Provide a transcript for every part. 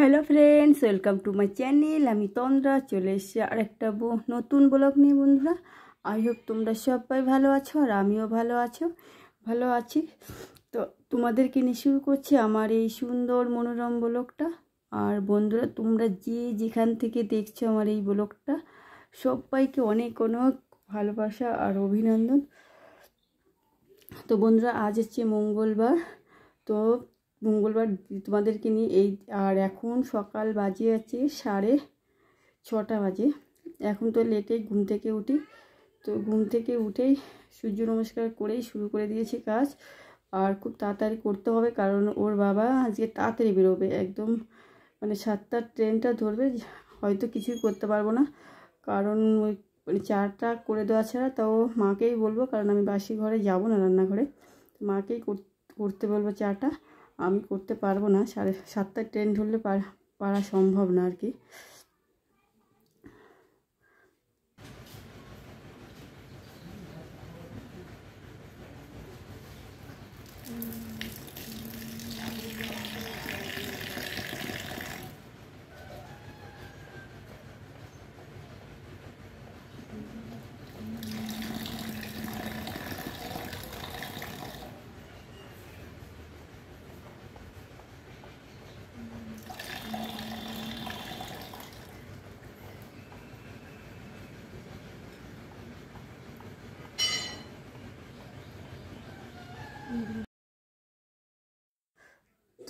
Hello friends welcome to my channel আমি তন্দ্রা চলে এসেছি আরেকটা নতুন ব্লগ নিয়ে বন্ধুরা আই হোপ তোমরা সবাই ভালো আছো আর আমিও ভালো আছো ভালো আছি তো তোমাদেরকে নিয়ে শুরু করছি আমার এই সুন্দর মনোরম ব্লগটা আর বন্ধুরা তোমরা যে যেখান থেকে দেখছো আমার এই ব্লগটা সবাইকে অনেক অনেক ভালোবাসা আর অভিনন্দন তো বন্ধুরা আজ হচ্ছে মঙ্গলবার তো মঙ্গলবার তোমাদেরকে নিয়ে এই আর এখন সকাল বাজে আছে সাড়ে ছটা বাজে এখন তো লেটে ঘুম থেকে উঠি তো ঘুম থেকে উঠেই সূর্য নমস্কার করেই শুরু করে দিয়েছি কাজ আর খুব তাড়াতাড়ি করতে হবে কারণ ওর বাবা আজকে তাড়াতাড়ি বেরোবে একদম মানে সাতটার ট্রেনটা ধরবে হয়তো কিছুই করতে পারবো না কারণ ওই মানে চাটা করে দেওয়া ছাড়া তাও মাকেই বলবো কারণ আমি বাসি ঘরে যাব না রান্নাঘরে মাকেই করতে বলবো চাটা আমি করতে পারবো না সাড়ে সাতটায় ট্রেন ধরলে পারা সম্ভব না আর কি Mm-hmm.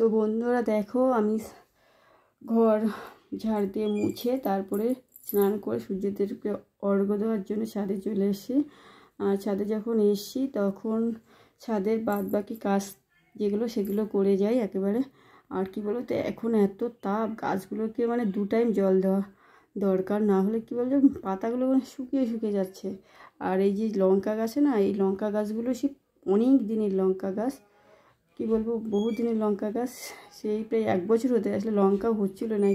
তো বন্ধুরা দেখো আমি ঘর ঝাড় দিয়ে মুছে তারপরে স্নান করে সূর্যদেরকে অর্ঘ্য দেওয়ার জন্য ছাদে চলে এসেছি আর ছাদে যখন এসছি তখন ছাদের বাদ বাকি কাজ যেগুলো সেগুলো করে যাই একেবারে আর কি বলো তো এখন এত তাপ গাছগুলোকে মানে দু টাইম জল দেওয়া দরকার না হলে কী বলতো পাতাগুলো মানে শুকিয়ে শুকিয়ে যাচ্ছে আর এই যে লঙ্কা গাছে না এই লঙ্কা গাছগুলো সে অনেক দিনের লঙ্কা গাছ কি বলবো বহুদিনের লঙ্কা গাছ সেই প্রায় এক বছর হতে আসলে লঙ্কা হচ্ছিলো না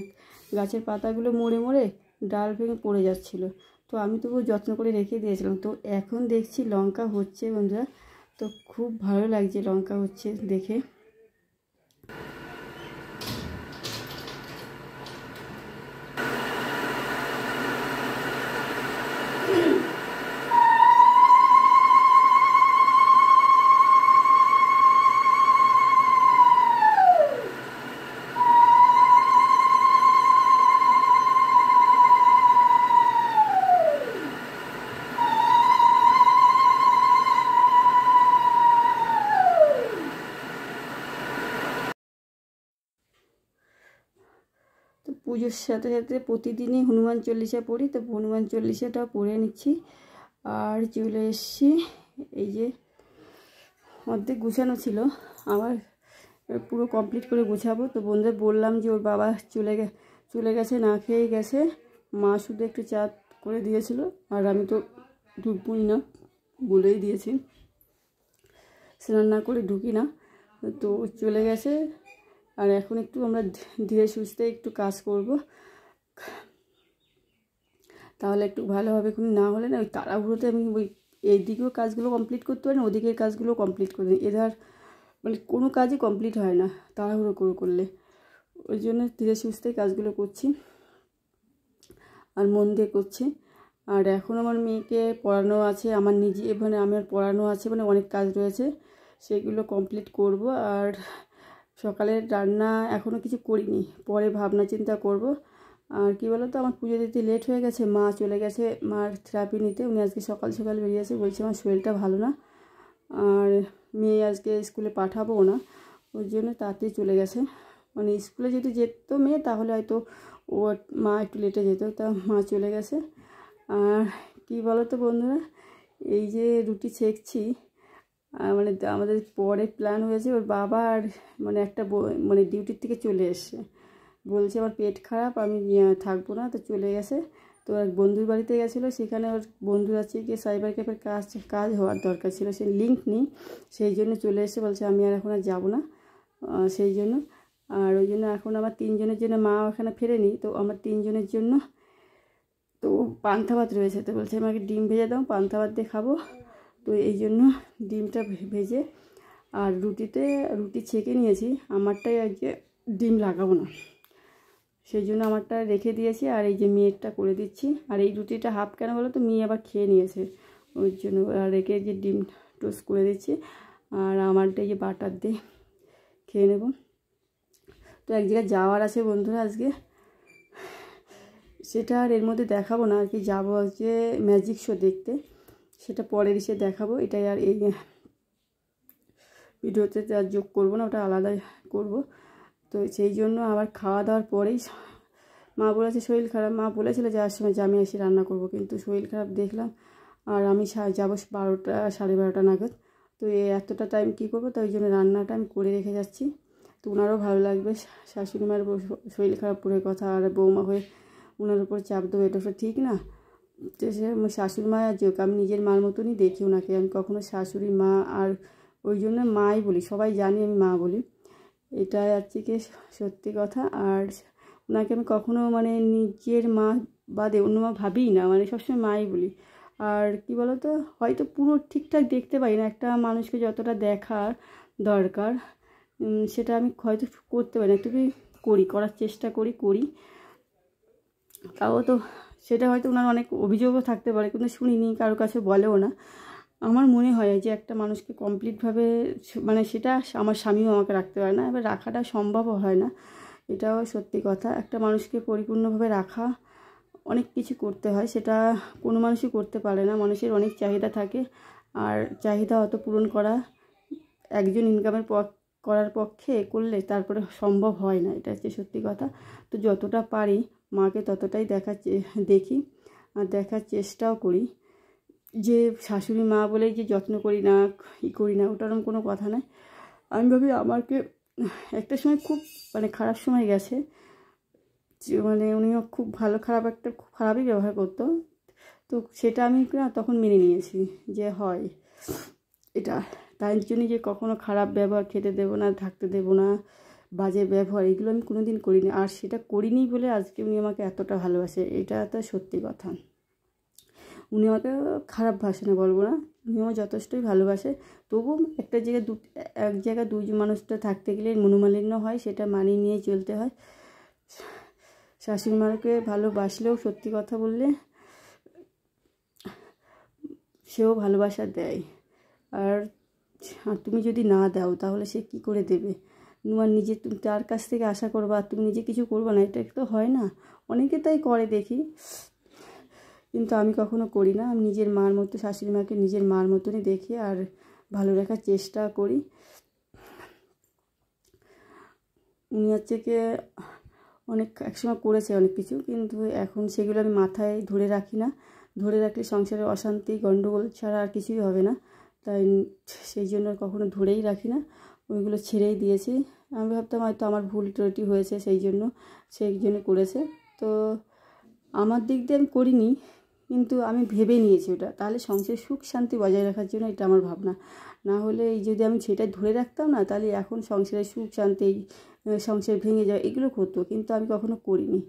গাছের পাতাগুলো মরে মরে ডাল ভেঙে পড়ে যাচ্ছিলো তো আমি তবু যত্ন করে রেখে দিয়েছিলাম তো এখন দেখছি লঙ্কা হচ্ছে বন্ধুরা তো খুব ভালো লাগছে লঙ্কা হচ্ছে দেখে পুজোর সাথে সাথে প্রতিদিনই হনুমান চল্লিশা পড়ি তো হনুমান চল্লিশাটা পড়ে নিচ্ছি আর চলে এসছি এই যে অর্ধেক গুছানো ছিল আবার পুরো কমপ্লিট করে গুছাবো তো বন্ধুদের বললাম যে ওর বাবা চলে গে চলে গেছে না খেয়ে গেছে মা শুধু একটু চাঁদ করে দিয়েছিল আর আমি তো ঢুকবই না বলেই দিয়েছি স্নান না করে ঢুকি না তো চলে গেছে আর এখন একটু আমরা ধীরে সুস্থে একটু কাজ করব তাহলে একটু ভালো হবে কোনো না হলে না ওই তাড়াহুড়োতে আমি ওই এইদিকেও কাজগুলো কমপ্লিট করতে পারি না ওদিকের কাজগুলো কমপ্লিট করে দিই এধার মানে কোনো কাজই কমপ্লিট হয় না তাড়াহুড়ো করে করলে ওই জন্য ধীরে সুস্থে কাজগুলো করছি আর মন দিয়ে করছি আর এখন আমার মেয়েকে পড়ানো আছে আমার নিজে মানে আমার পড়ানো আছে মানে অনেক কাজ রয়েছে সেগুলো কমপ্লিট করব আর সকালের রান্না এখনও কিছু করিনি পরে ভাবনা চিন্তা করব আর কি বলো তো আমার পুজো দিতে লেট হয়ে গেছে মা চলে গেছে মার থেরাপি নিতে উনি আজকে সকাল সকাল বেরিয়েছে বলছে আমার শরীরটা ভালো না আর মেয়ে আজকে স্কুলে পাঠাবো না ওর জন্য তাড়াতাড়ি চলে গেছে মানে স্কুলে যদি যেত মেয়ে তাহলে হয়তো ও মা একটু লেটে যেত তা মা চলে গেছে আর কি বলো তো বন্ধুরা এই যে রুটি ছেঁকছি মানে আমাদের পরে প্ল্যান হয়েছে ওর বাবা আর মানে একটা মানে ডিউটির থেকে চলে এসছে বলছে আমার পেট খারাপ আমি থাকবো না তো চলে গেছে তো এক বন্ধুর বাড়িতে গেছিলো সেখানে ওর বন্ধুর আছে গিয়ে সাইবার ক্যাফের কাজ কাজ হওয়ার দরকার ছিল সে লিঙ্ক নেই সেই জন্য চলে এসে বলছে আমি আর এখন আর যাবো না সেই জন্য আর ওই জন্য এখন আমার তিনজনের জন্য মা ওখানে ফেরেনি তো আমার তিনজনের জন্য তো পান্থা ভাত রয়েছে তো বলছে আমাকে ডিম ভেজে দাও পান্থা ভাত দিয়ে খাবো তো এই জন্য ডিমটা ভেজে আর রুটিতে রুটি ছেঁকে নিয়েছি আমারটাই আজকে ডিম লাগাবো না সেই জন্য আমারটা রেখে দিয়েছি আর এই যে মেয়েরটা করে দিচ্ছি আর এই রুটিটা হাফ কেন বলো তো মেয়ে আবার খেয়ে নিয়েছে ওই জন্য রেখে যে ডিম টোস্ট করে দিচ্ছি আর আমারটা যে বাটার দিয়ে খেয়ে নেব তো এক জায়গায় যাওয়ার আছে বন্ধুরা আজকে সেটা আর এর মধ্যে দেখাবো না আর কি যাবো আজকে ম্যাজিক শো দেখতে সেটা পরের এসে দেখাবো এটাই আর এই ভিডিওতে আর যোগ করবো না ওটা আলাদাই করব তো সেই জন্য আবার খাওয়া দাওয়ার পরেই মা বলেছে শরীর খারাপ মা বলেছিল যাওয়ার সময় যে আমি এসে রান্না করব কিন্তু শরীর খারাপ দেখলাম আর আমি যাব বারোটা সাড়ে বারোটা নাগাদ তো এতটা টাইম কী করবো তো ওই জন্য রান্নাটা আমি করে রেখে যাচ্ছি তো ওনারও ভালো লাগবে শাশুড়ি মায়ের শরীর খারাপ পরে কথা আর বৌমা হয়ে ওনার উপর চাপ দেবো এটা তো ঠিক না সে শাশুড়ি মা আর যোগ আমি নিজের মার মতনই দেখি ওনাকে আমি কখনো শাশুড়ি মা আর ওই জন্য মাই বলি সবাই জানি আমি মা বলি এটা হচ্ছে কি সত্যি কথা আর ওনাকে আমি কখনো মানে নিজের মা বাদে অন্য মা ভাবিই না মানে সবসময় মাই বলি আর কি বলতো হয়তো পুরো ঠিকঠাক দেখতে পাই না একটা মানুষকে যতটা দেখার দরকার সেটা আমি হয়তো করতে পারি না একটু করি করার চেষ্টা করি করি তাও তো সেটা হয়তো ওনার অনেক অভিযোগও থাকতে পারে কিন্তু শুনিনি কারো কাছে বলেও না আমার মনে হয় যে একটা মানুষকে কমপ্লিটভাবে মানে সেটা আমার স্বামীও আমাকে রাখতে পারে না এবার রাখাটা সম্ভবও হয় না এটাও সত্যি কথা একটা মানুষকে পরিপূর্ণভাবে রাখা অনেক কিছু করতে হয় সেটা কোনো মানুষই করতে পারে না মানুষের অনেক চাহিদা থাকে আর চাহিদা অত পূরণ করা একজন ইনকামের পথ করার পক্ষে করলে তারপরে সম্ভব হয় না এটা হচ্ছে সত্যি কথা তো যতটা পারি মাকে ততটাই দেখার দেখি আর দেখার চেষ্টাও করি যে শাশুড়ি মা বলে যে যত্ন করি না ই করি না ওটারম কোনো কথা নয় আমি ভাবি আমাকে একটা সময় খুব মানে খারাপ সময় গেছে মানে উনিও খুব ভালো খারাপ একটা খুব খারাপই ব্যবহার করতো তো সেটা আমি না তখন মেনে নিয়েছি যে হয় এটা তাই জন্য যে কখনো খারাপ ব্যবহার খেতে দেবো না থাকতে দেবো না বাজে ব্যবহার এগুলো আমি কোনো দিন করিনি আর সেটা করিনি বলে আজকে উনি আমাকে এতটা ভালোবাসে এটা তো সত্যি কথা উনি আমাকে খারাপ ভাষা না বলবো না উনি আমার যথেষ্টই ভালোবাসে তবু একটা জায়গায় দু এক জায়গায় দুই মানুষটা থাকতে গেলে মনোমালিন্য হয় সেটা মানিয়ে নিয়ে চলতে হয় শাশুড়িমাকে ভালোবাসলেও সত্যি কথা বললে সেও ভালোবাসা দেয় আর তুমি যদি না দাও তাহলে সে কি করে দেবে তোমার মানে নিজে তুমি তার কাছ থেকে আশা করবা তুমি নিজে কিছু করবো না এটা তো হয় না অনেকে তাই করে দেখি কিন্তু আমি কখনো করি না আমি নিজের মার মতো শাশুড়ি মাকে নিজের মার মতনই দেখি আর ভালো রাখার চেষ্টা করি উনি হচ্ছে কে অনেক একসময় করেছে অনেক কিছু কিন্তু এখন সেগুলো আমি মাথায় ধরে রাখি না ধরে রাখলে সংসারে অশান্তি গণ্ডগোল ছাড়া আর কিছুই হবে না তাই সেই জন্য কখনো ধরেই রাখি না ওইগুলো ছেড়েই দিয়েছি আমি ভাবতাম হয়তো আমার ভুল ত্রুটি হয়েছে সেই জন্য সেই জন্য করেছে তো আমার দিক দিয়ে আমি করিনি কিন্তু আমি ভেবে নিয়েছি ওটা তাহলে সংসারে সুখ শান্তি বজায় রাখার জন্য এটা আমার ভাবনা না হলে এই যদি আমি সেটা ধরে রাখতাম না তাহলে এখন সংসারে সুখ শান্তি সংসার ভেঙে যাওয়া এগুলো করতো কিন্তু আমি কখনো করিনি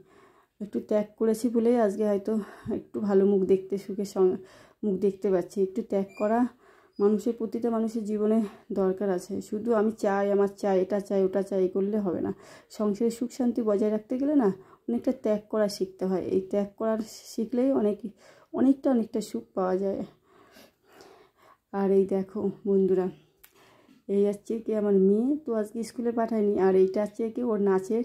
একটু ত্যাগ করেছি বলেই আজকে হয়তো একটু ভালো মুখ দেখতে সুখের মুখ দেখতে পাচ্ছি একটু ত্যাগ করা মানুষের প্রতিটা মানুষের জীবনে দরকার আছে শুধু আমি চাই আমার চাই এটা চাই ওটা চাই করলে হবে না সংসারে সুখ শান্তি বজায় রাখতে গেলে না অনেকটা ত্যাগ করা শিখতে হয় এই ত্যাগ করার শিখলেই অনেক অনেকটা অনেকটা সুখ পাওয়া যায় আর এই দেখো বন্ধুরা এই হচ্ছে কি আমার মেয়ে তো আজকে স্কুলে পাঠায়নি আর এইটা হচ্ছে কি ওর নাচের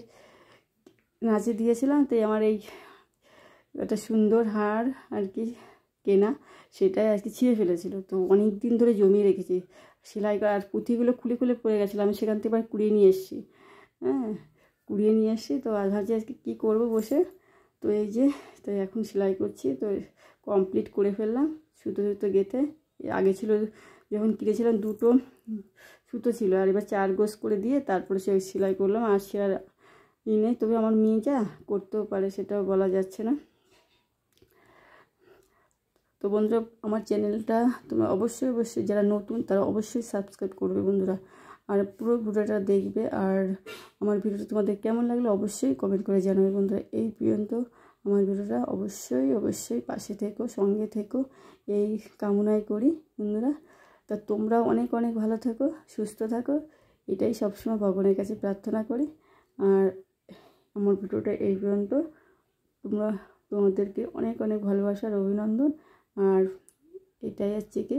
নাচে দিয়েছিলাম তাই আমার এই একটা সুন্দর হার আর কি কেনা সেটাই আজকে ছিঁড়ে ফেলেছিল তো অনেক দিন ধরে জমিয়ে রেখেছি সেলাই করা আর পুঁথিগুলো খুলে খুলে পড়ে গেছিলো আমি সেখান থেকে আবার কুড়িয়ে নিয়ে এসেছি হ্যাঁ কুড়িয়ে নিয়ে এসেছি তো আর ভাবছি আজকে কী করবো বসে তো এই যে তো এখন সেলাই করছি তো কমপ্লিট করে ফেললাম সুতো সুতো গেঁথে আগে ছিল যখন কিনেছিলাম দুটো সুতো ছিল আর এবার চার গোস করে দিয়ে তারপরে সে সেলাই করলাম আর সে আর ই নেই তবে আমার মেয়ে যা করতেও পারে সেটাও বলা যাচ্ছে না তো বন্ধুরা আমার চ্যানেলটা তোমরা অবশ্যই অবশ্যই যারা নতুন তারা অবশ্যই সাবস্ক্রাইব করবে বন্ধুরা আর পুরো ভিডিওটা দেখবে আর আমার ভিডিওটা তোমাদের কেমন লাগলো অবশ্যই কমেন্ট করে জানাবে বন্ধুরা এই পর্যন্ত আমার ভিডিওটা অবশ্যই অবশ্যই পাশে থেকো সঙ্গে থেকো এই কামনাই করি বন্ধুরা তা তোমরা অনেক অনেক ভালো থেকো সুস্থ থাকো এটাই সবসময় ভগবানের কাছে প্রার্থনা করি আর আমার ভিডিওটা এই পর্যন্ত তোমরা তোমাদেরকে অনেক অনেক ভালোবাসার অভিনন্দন আর এটাই হচ্ছে কি